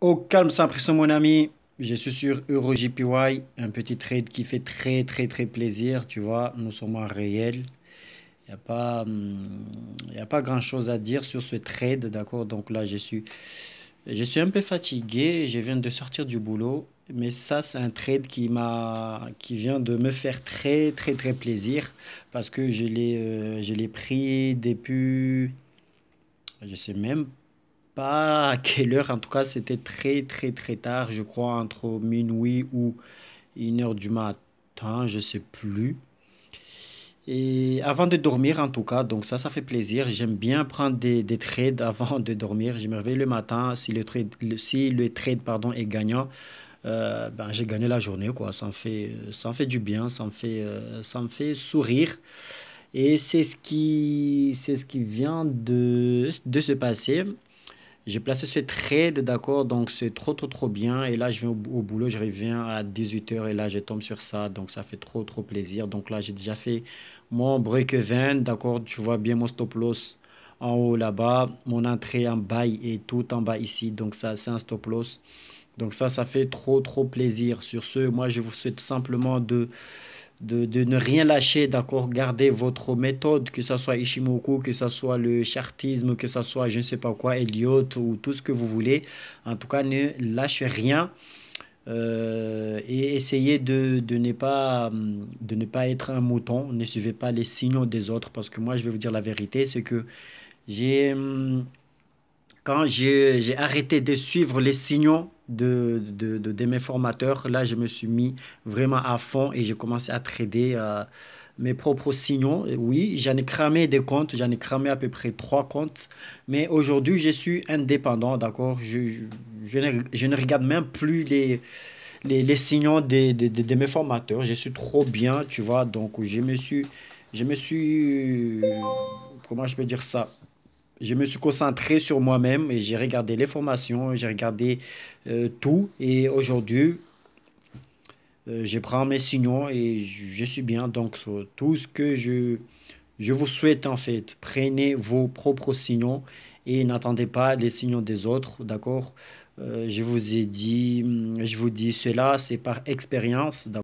Au calme sans pression mon ami, je suis sur EuroJPY, un petit trade qui fait très très très plaisir, tu vois, nous sommes en réel. Il n'y a, pas, y a pas hmm, grand chose à dire sur ce trade, d'accord Donc là, je suis, je suis un peu fatigué, je viens de sortir du boulot, mais ça, c'est un trade qui, m'a, qui vient de me faire très très très plaisir parce que je l'ai, euh, je l'ai pris depuis, je sais même à quelle heure, en tout cas, c'était très, très, très tard, je crois, entre minuit ou une heure du matin, je sais plus. Et avant de dormir, en tout cas, donc ça, ça fait plaisir. J'aime bien prendre des, des, trades avant de dormir. Je me réveille le matin. Si le trade, si le trade pardon, est gagnant, euh, ben, j'ai gagné la journée. Quoi. Ça, me fait, ça me fait du bien, ça me fait, euh, ça fait sourire. Et c'est ce qui, ce qui vient de se passer. J'ai placé ce trade, d'accord, donc c'est trop, trop, trop bien. Et là, je vais au, boulot, je reviens à 18h et là, je tombe sur ça. Donc, ça fait trop, trop plaisir. Donc là, j'ai déjà fait mon break-even, d'accord, tu vois bien mon stop-loss en haut là-bas, mon entrée en bail et tout en bas ici. Donc ça, c'est un stop loss. Donc ça, ça fait trop, trop plaisir. Sur ce, moi, je vous souhaite simplement de de, ne rien lâcher, d'accord, garder votre méthode, que ce soit Ishimoku, que ce soit le chartisme, que ce soit je ne sais pas quoi, Elliot ou tout ce que vous voulez. En tout cas, ne lâchez rien euh, et essayez de, ne pas, de ne pas être un mouton. Ne suivez pas les signaux des autres parce que moi, je vais vous dire la vérité, c'est que j'ai... Hum, quand j'ai arrêté de suivre les signaux de, de, de, mes formateurs, là, je me suis mis vraiment à fond et j'ai commencé à trader euh, mes propres signaux. Oui, j'en ai cramé des comptes, j'en ai cramé à peu près trois comptes, mais aujourd'hui, je suis indépendant, d'accord je, je, ne, je, ne, regarde même plus les... Les, les signaux de, de mes formateurs, je suis trop bien, tu vois, donc je me suis, je me suis, comment je peux dire ça, je me suis concentré sur moi-même et j'ai regardé les formations, j'ai regardé euh, tout. Et aujourd'hui, euh, je prends mes signaux et je suis bien. Donc, tout ce que je, je vous souhaite en fait, prenez vos propres signaux et n'attendez pas les signaux des autres, d'accord euh, Je vous ai dit, je vous dis cela, c'est par expérience,